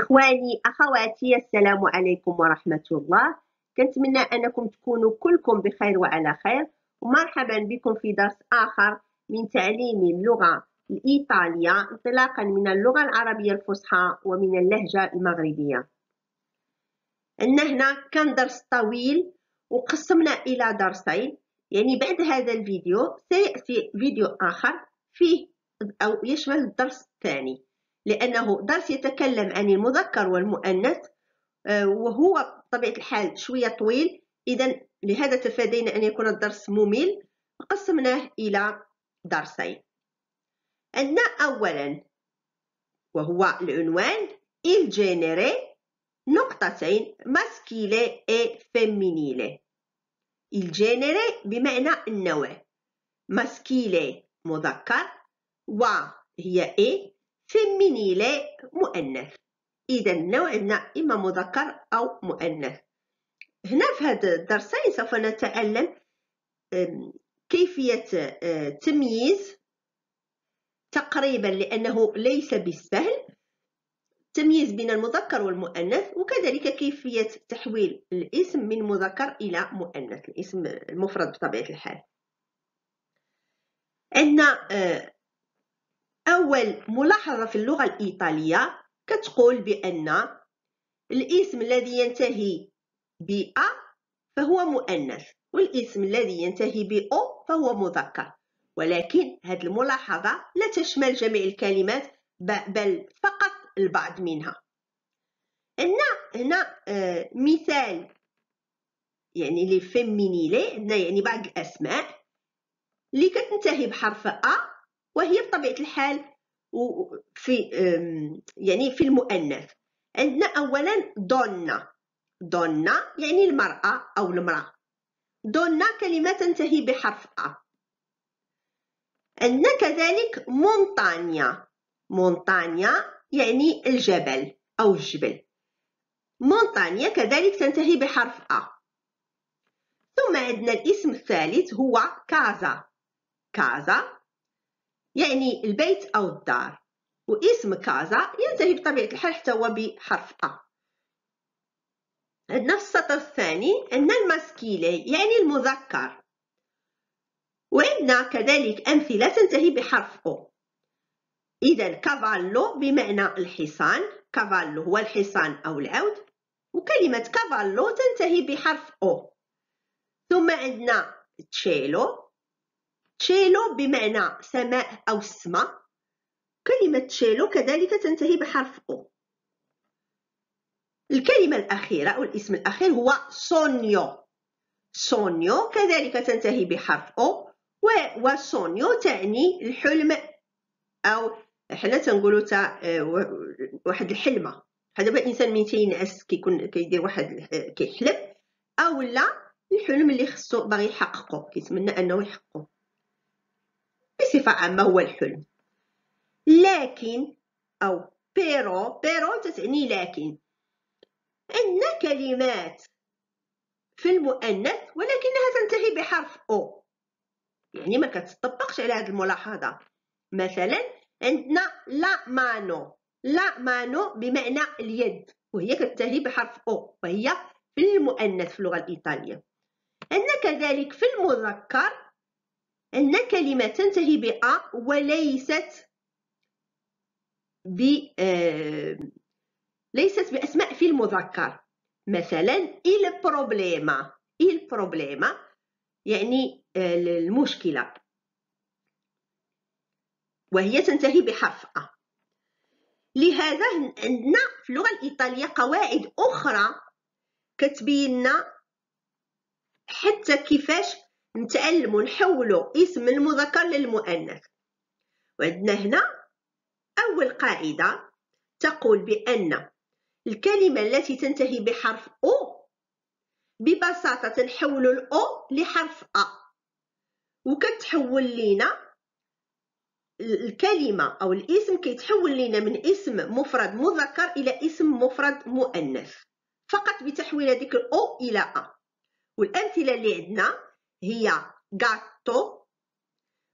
إخواني أخواتي السلام عليكم ورحمة الله كنتمنى أنكم تكونوا كلكم بخير وعلى خير ومرحبا بكم في درس آخر من تعليم اللغة الإيطالية انطلاقا من اللغة العربية الفصحى ومن اللهجة المغربية عندنا هنا كان درس طويل وقسمنا إلى درسين يعني بعد هذا الفيديو سيأتي فيديو آخر فيه أو يشمل الدرس الثاني لأنه درس يتكلم عن المذكر والمؤنث آه، وهو بطبيعة الحال شوية طويل إذا لهذا تفادينا أن يكون الدرس ممل قسمناه إلى درسين عندنا أولا وهو العنوان il نقطتين ماسكيلي اي فيمينيلي الجينيري بمعنى النوع ماسكيلي مذكر وهي اي فيمينيلي مؤنث اذا النوع عندنا اما مذكر او مؤنث هنا في هذا الدرسين سوف نتعلم كيفيه تمييز تقريبا لانه ليس بالسهل التمييز بين المذكر والمؤنث وكذلك كيفيه تحويل الاسم من مذكر الى مؤنث الاسم المفرد بطبيعه الحال عندنا أول ملاحظة في اللغة الإيطالية كتقول بأن الاسم الذي ينتهي بأ فهو مؤنث والاسم الذي ينتهي بأو فهو مذكر ولكن هذه الملاحظة لا تشمل جميع الكلمات بل فقط البعض منها هنا هنا آه، مثال يعني لي فيمينيلي هنا يعني بعض الأسماء اللي كتنتهي بحرف أ وهي بطبيعة الحال في يعني في المؤنث عندنا أولا دونا دونا يعني المرأة أو المرأة دونا كلمة تنتهي بحرف أ عندنا كذلك مونتانيا مونتانيا يعني الجبل أو الجبل مونتانيا كذلك تنتهي بحرف أ ثم عندنا الاسم الثالث هو كازا كازا يعني البيت أو الدار واسم كازا ينتهي بطبيعة الحال حتى هو بحرف أ عندنا في السطر الثاني عندنا الماسكيلي يعني المذكر وعندنا كذلك أمثلة تنتهي بحرف أو إذا كافالو بمعنى الحصان كافالو هو الحصان أو العود وكلمة كافالو تنتهي بحرف أو ثم عندنا تشيلو تشيلو بمعنى سماء أو السماء كلمة تشيلو كذلك تنتهي بحرف أو الكلمة الأخيرة أو الاسم الأخير هو سونيو سونيو كذلك تنتهي بحرف أو وسونيو تعني الحلم أو حنا تنقولو تا آه، واحد الحلمة دابا الإنسان من تينعس كيكون كيدير واحد آه، كيحلم أو لا الحلم اللي خصو باغي يحققو كيتمنى أنه يحققو بصفة عامة هو الحلم لكن أو بيرو بيرو تتعني لكن عندنا كلمات في المؤنث ولكنها تنتهي بحرف أو يعني ما كتطبقش على هذه الملاحظة مثلا عندنا لا مانو لا مانو بمعنى اليد وهي كتنتهي بحرف أو وهي في المؤنث في اللغة الإيطالية عندنا كذلك في المذكر عندنا كلمة تنتهي ب أ وليست ب ليست بأسماء في المذكر مثلا إل بروبليما إل بروبليما يعني آه، المشكلة وهي تنتهي بحرف أ لهذا عندنا في اللغة الإيطالية قواعد أخرى كتبين حتى كيفاش نتعلموا نحولوا اسم المذكر للمؤنث وعندنا هنا أول قاعدة تقول بأن الكلمة التي تنتهي بحرف أو ببساطة تنحول الأو لحرف أ وكتحول لينا الكلمة أو الاسم كيتحول لينا من اسم مفرد مذكر إلى اسم مفرد مؤنث فقط بتحويل هذيك الأو إلى أ والأمثلة اللي عندنا هي غاتو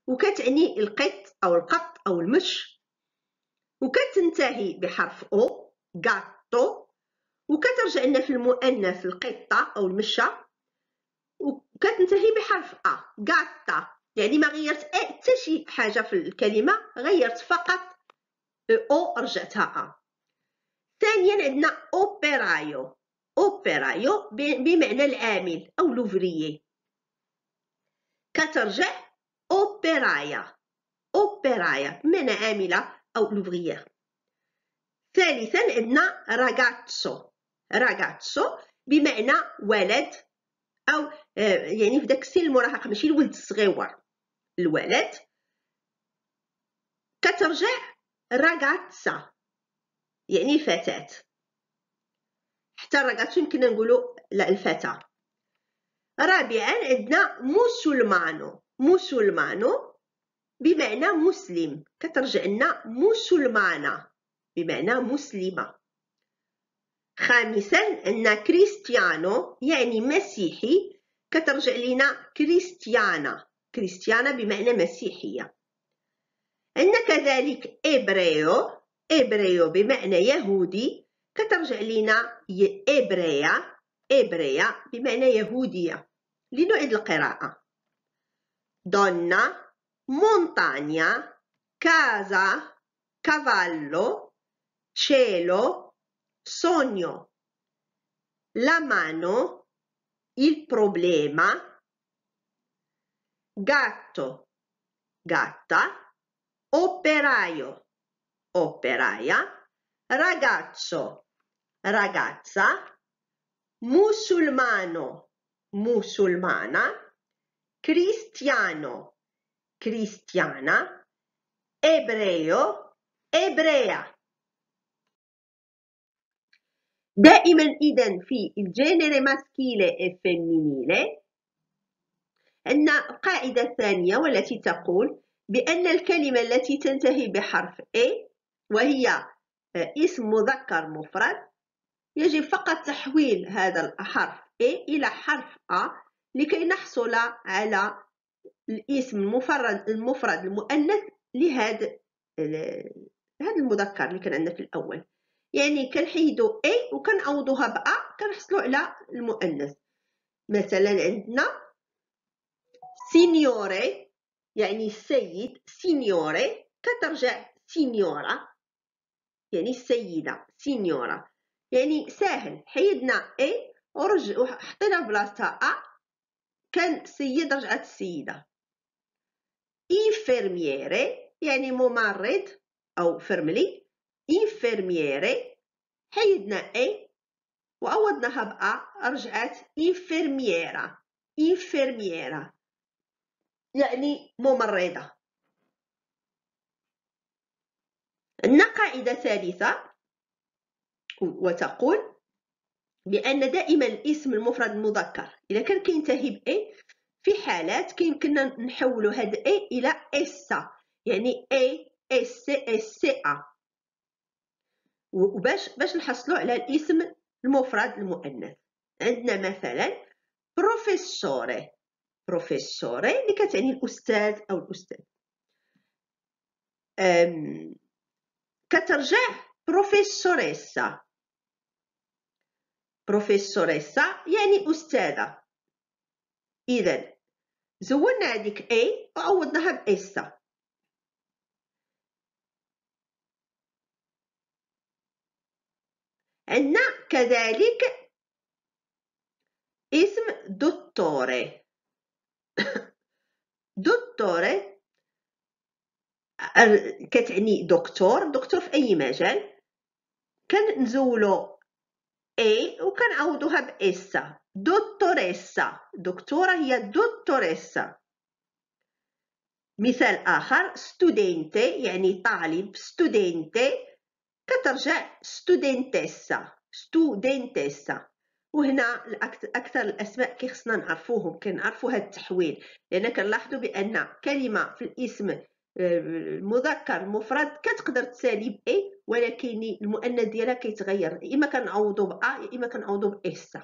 وكتعني القط أو القط أو المش وكتنتهي بحرف أو غاتو وكترجع لنا في المؤنث القطة أو المشة وكتنتهي بحرف أ غاتا يعني ما غيرت حتى شي حاجة في الكلمة غيرت فقط أو رجعتها أ ثانيا عندنا أوبيرايو أوبيرايو بمعنى العامل أو لوفريي كترجع أوبرايا أوبرايا بمعنى عاملة أو لوفغيير ثالثا عندنا راغاتسو راغاتسو بمعنى ولد أو آه، يعني في داك السن المراهق ماشي الولد الصغيور الولد كترجع راغاتسا يعني فتاة حتى راغاتسو يمكننا نقولو الفتاة رابعا عندنا مسلمانو مسلمانو بمعنى مسلم كترجع لنا مسلمانة بمعنى مسلمة خامسا عندنا كريستيانو يعني مسيحي كترجع لنا كريستيانا كريستيانا بمعنى مسيحية عندنا كذلك إبريو إبريو بمعنى يهودي كترجع لنا إبريا إبريا بمعنى يهودية لنعيد القراءة donna montagna casa cavallo cielo sogno la mano il problema gatto gatta operaio operaia ragazzo ragazza musulmano musulmana cristiano cristiana ebreo ebrea دائما إذا في الجينيري ماسكيلي الفيمينيلي عندنا القاعدة الثانية والتي تقول بأن الكلمة التي تنتهي بحرف اي وهي اسم مذكر مفرد يجب فقط تحويل هذا الحرف اي إلى حرف ا لكي نحصل على الاسم المفرد المفرد المؤنث لهذا هذا المذكر اللي كان عندنا في الأول يعني كنحيدو اي وكنعوضوها ب ا كنحصلوا على المؤنث مثلا عندنا سينيوري يعني السيد سينيوري كترجع سينيورا يعني السيدة سينيورا يعني سهل حيدنا اي ورج وحطينا بلاصتها ا كان سيد رجعت السيده انفيرميري يعني ممرض او فرملي انفيرميري حيدنا اي وعوضناها بأ رجعت انفيرميرا انفيرميرا يعني ممرضة عندنا قاعدة ثالثة وتقول لان دائما الاسم المفرد المذكر اذا كان كينتهي باي في حالات كيمكننا نحولوا هاد اي الى اس يعني اي اس اس ا وباش باش نحصلوا على الاسم المفرد المؤنث عندنا مثلا بروفيسوري بروفيسوري اللي كتعني الاستاذ او الاستاذ كترجع بروفيسوريسا بروفيسوريسا يعني أستاذة إذا زودنا هذيك اي وعوضناها بإسا عندنا كذلك اسم دوتوري دوتوري كتعني دكتور دكتور في اي مجال كنزولو A وكنعوضوها بإسا دكتوريسا دكتورة هي دكتوريسا مثال آخر ستودينتي يعني طالب ستودينتي كترجع ستودينتيسا ستودينتيسا وهنا اكثر الاسماء كيخصنا نعرفوهم كنعرفو هاد التحويل لان كنلاحظو بان كلمه في الاسم آه، المذكر المفرد كتقدر تسالي باي ولكن المؤنث ديالها كيتغير يا اما كنعوضو ب ا يا اما كنعوضو ب اس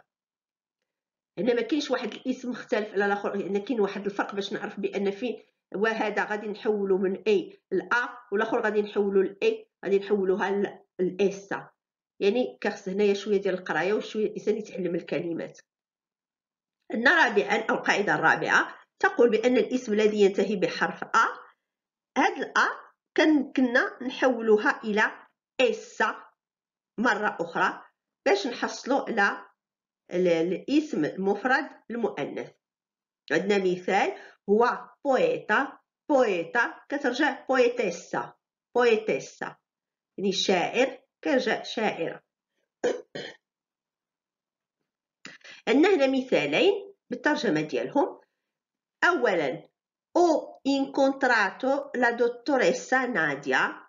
هنا ما كاينش واحد الاسم مختلف على الاخر لان كاين واحد الفرق باش نعرف بان فين وهذا غادي نحولو من اي ل ا والاخر غادي نحولو ل اي غادي نحولوها ل اس يعني كخص هنايا شويه ديال القرايه وشويه الانسان يتعلم الكلمات ان رابعا او القاعده الرابعه تقول بان الاسم الذي ينتهي بحرف ا هاد ا كنا نحولها الى إسا مرة أخرى باش نحصلو على الاسم المفرد المؤنث عندنا مثال هو بويتا بويتا كترجع بويتيسا بويتيسا يعني شاعر كيرجع شاعرة عندنا هنا مثالين بالترجمة ديالهم أولا أو انكونتراتو لا دكتوريسا ناديا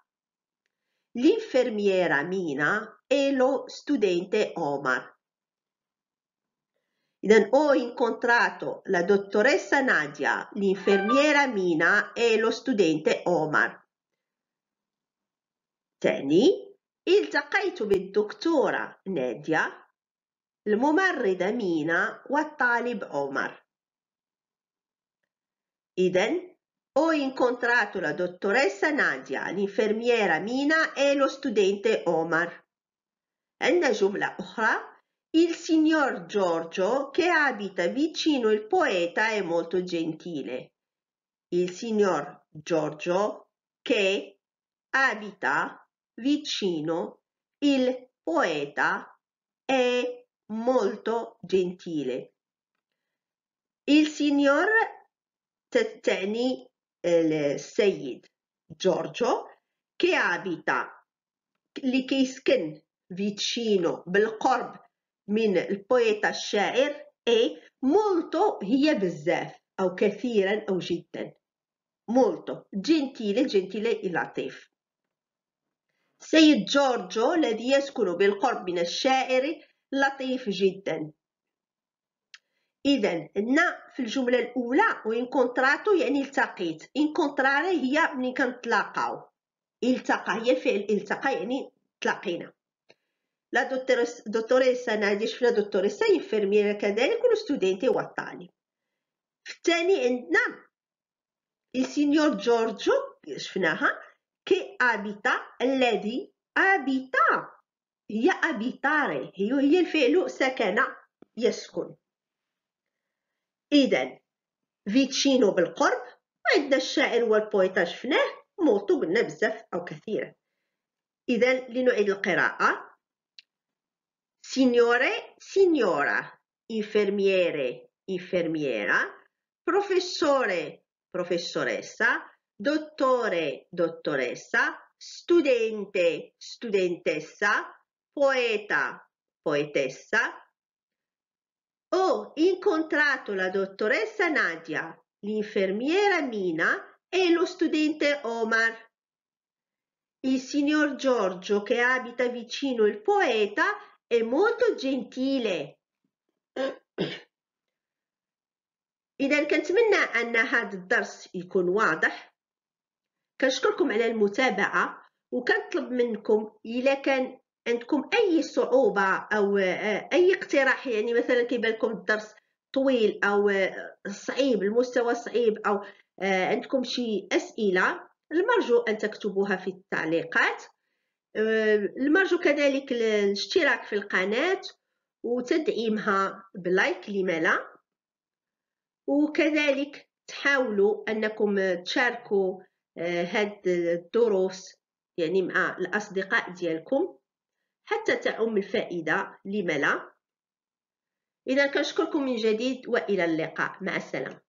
l'infermiera Mina e lo studente Omar. Ho incontrato la dottoressa Nadia, l'infermiera Mina e lo studente Omar. Tani, il تاني التقيت بالدكتورة نادية الممرضة مينا والطالب Omar. إذا ho incontrato la dottoressa Nadia, l'infermiera Mina e lo studente Omar. عندنا جملة il signor Giorgio che abita vicino il poeta è molto gentile. Il signor Giorgio che abita vicino il poeta è molto gentile. Il signor Tetteni el Seyid Giorgio che abita li che vicino بالقرب من البويتا الشاعر e molto هي بزاف أو كثيرا أو جدا molto gentile gentile لطيف سيد جورجو الذي يسكن بالقرب من الشاعر لطيف جدا اذا هنا في الجمله الاولى وين كونتراتو يعني التقيت ان كونتراري هي ملي كنتلاقاو التقى هي فعل التقى يعني تلاقينا لا دوتوريس دوتوريسا نادي شفنا دوتوريسا انفيرميرا كذلك والستودنتي هو الطالب في الثاني عندنا السينيور جورجو شفناها كي ابيتا الذي ابيتا هي ابيتاري هي هي الفعل سكن يسكن إذا فيتشينو بالقرب وعندنا الشاعر والبويتا شفناه موتو قلنا بزاف أو كثيرا إذا لنعيد القراءة Signore, signora, infermiere, infermiera, professore, professoressa, dottore, dottoressa, studente, studentessa, poeta, poetessa, ho incontrato la dottoressa Nadia, l'infermiera Mina e lo studente Omar. Il signor Giorgio, che abita vicino il poeta, è molto gentile. إذا كنتمنى أن هذا الدرس يكون واضح كنشكركم على المتابعة وكنطلب منكم إلا كان عندكم اي صعوبه او آه، اي اقتراح يعني مثلا كيبان لكم الدرس طويل او آه، صعيب المستوى صعيب او آه، عندكم شي اسئله المرجو ان تكتبوها في التعليقات المرجو كذلك الاشتراك في القناه وتدعيمها بلايك لما لا وكذلك تحاولوا انكم تشاركوا هاد الدروس يعني مع الاصدقاء ديالكم حتى تعم الفائدة لما لا إذا كنشكركم من جديد وإلى اللقاء مع السلامة